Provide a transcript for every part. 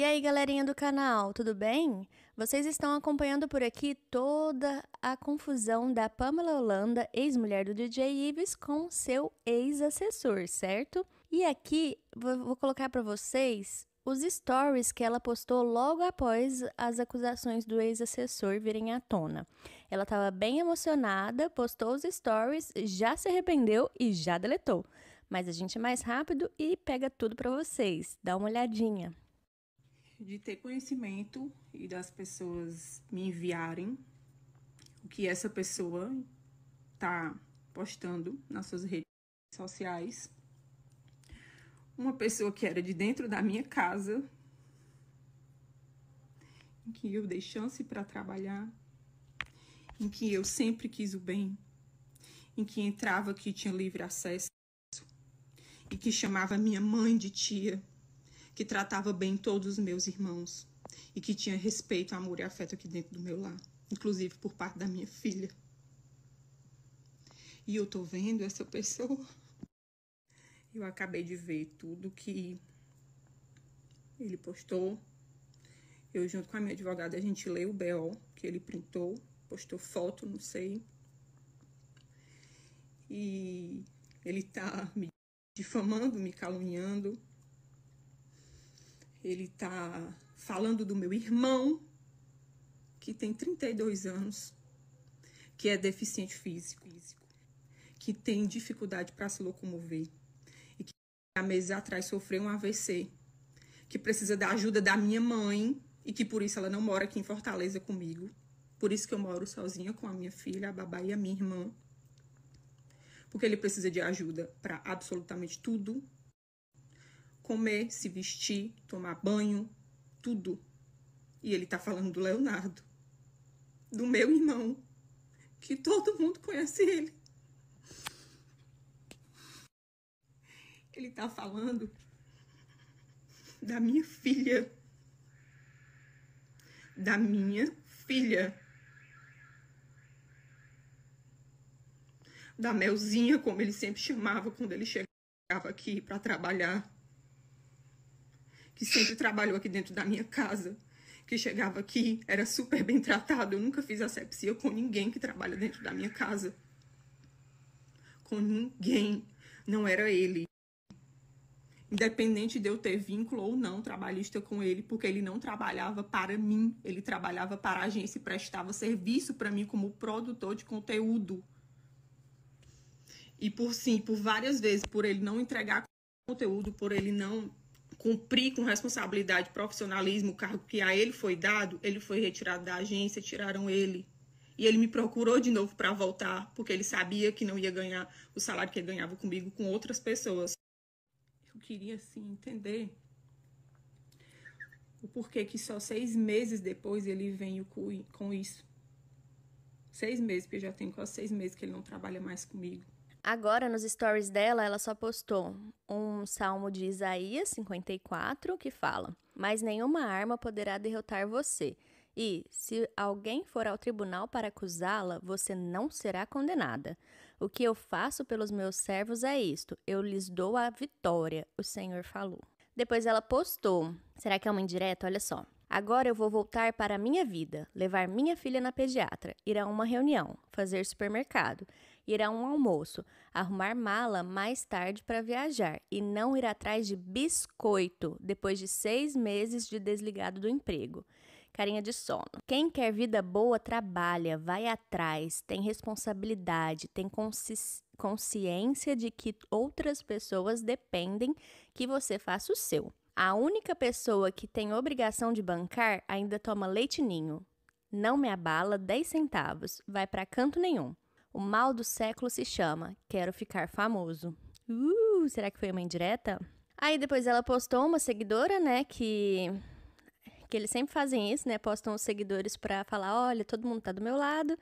E aí, galerinha do canal, tudo bem? Vocês estão acompanhando por aqui toda a confusão da Pamela Holanda, ex-mulher do DJ Ives, com seu ex-assessor, certo? E aqui vou colocar para vocês os stories que ela postou logo após as acusações do ex-assessor virem à tona. Ela estava bem emocionada, postou os stories, já se arrependeu e já deletou. Mas a gente é mais rápido e pega tudo para vocês. Dá uma olhadinha de ter conhecimento e das pessoas me enviarem o que essa pessoa tá postando nas suas redes sociais. Uma pessoa que era de dentro da minha casa, em que eu dei chance para trabalhar, em que eu sempre quis o bem, em que entrava que tinha livre acesso e que chamava minha mãe de tia que tratava bem todos os meus irmãos e que tinha respeito, amor e afeto aqui dentro do meu lar, inclusive por parte da minha filha. E eu tô vendo essa pessoa. Eu acabei de ver tudo que ele postou. Eu, junto com a minha advogada, a gente leu o BO que ele printou, postou foto, não sei. E ele tá me difamando, me caluniando, ele está falando do meu irmão, que tem 32 anos, que é deficiente físico, que tem dificuldade para se locomover e que há meses atrás sofreu um AVC, que precisa da ajuda da minha mãe e que por isso ela não mora aqui em Fortaleza comigo. Por isso que eu moro sozinha com a minha filha, a babá e a minha irmã. Porque ele precisa de ajuda para absolutamente tudo comer, se vestir, tomar banho, tudo. E ele está falando do Leonardo, do meu irmão, que todo mundo conhece ele. Ele está falando da minha filha. Da minha filha. Da Melzinha, como ele sempre chamava quando ele chegava aqui para trabalhar que sempre trabalhou aqui dentro da minha casa, que chegava aqui, era super bem tratado. Eu nunca fiz asepsia com ninguém que trabalha dentro da minha casa. Com ninguém. Não era ele. Independente de eu ter vínculo ou não trabalhista com ele, porque ele não trabalhava para mim, ele trabalhava para a agência e prestava serviço para mim como produtor de conteúdo. E por sim, por várias vezes, por ele não entregar conteúdo, por ele não cumprir com responsabilidade, profissionalismo, o cargo que a ele foi dado, ele foi retirado da agência, tiraram ele. E ele me procurou de novo para voltar, porque ele sabia que não ia ganhar o salário que ele ganhava comigo com outras pessoas. Eu queria, assim, entender o porquê que só seis meses depois ele veio com isso. Seis meses, porque já tem quase seis meses que ele não trabalha mais comigo. Agora, nos stories dela, ela só postou um salmo de Isaías 54 que fala: Mas nenhuma arma poderá derrotar você. E, se alguém for ao tribunal para acusá-la, você não será condenada. O que eu faço pelos meus servos é isto: eu lhes dou a vitória, o Senhor falou. Depois ela postou: Será que é uma indireta? Olha só. Agora eu vou voltar para a minha vida, levar minha filha na pediatra, ir a uma reunião, fazer supermercado, ir a um almoço, arrumar mala mais tarde para viajar e não ir atrás de biscoito depois de seis meses de desligado do emprego. Carinha de sono. Quem quer vida boa trabalha, vai atrás, tem responsabilidade, tem consciência de que outras pessoas dependem que você faça o seu. A única pessoa que tem obrigação de bancar ainda toma leitinho. Não me abala 10 centavos, vai para canto nenhum. O mal do século se chama Quero Ficar Famoso. Uh, será que foi uma indireta? Aí depois ela postou uma seguidora, né, que que eles sempre fazem isso, né? Postam os seguidores para falar, olha, todo mundo tá do meu lado.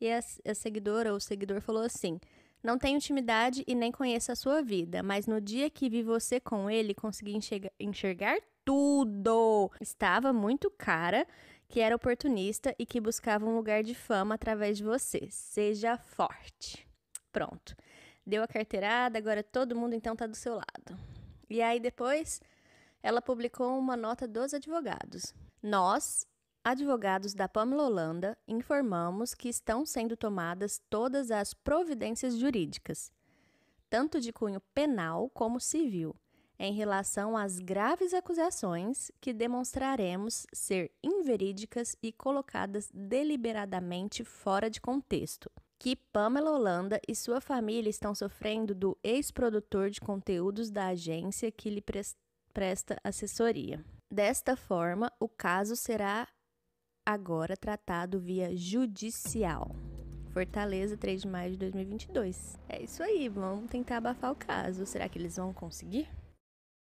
E a, a seguidora ou o seguidor falou assim: "Não tenho intimidade e nem conheço a sua vida, mas no dia que vi você com ele, consegui enxergar, enxergar tudo. Estava muito cara que era oportunista e que buscava um lugar de fama através de você. Seja forte. Pronto. Deu a carteirada, agora todo mundo então tá do seu lado. E aí depois ela publicou uma nota dos advogados. Nós, advogados da Pamela Holanda, informamos que estão sendo tomadas todas as providências jurídicas, tanto de cunho penal como civil em relação às graves acusações que demonstraremos ser inverídicas e colocadas deliberadamente fora de contexto que Pamela Holanda e sua família estão sofrendo do ex-produtor de conteúdos da agência que lhe presta assessoria. Desta forma, o caso será agora tratado via judicial. Fortaleza, 3 de maio de 2022. É isso aí, vamos tentar abafar o caso. Será que eles vão conseguir?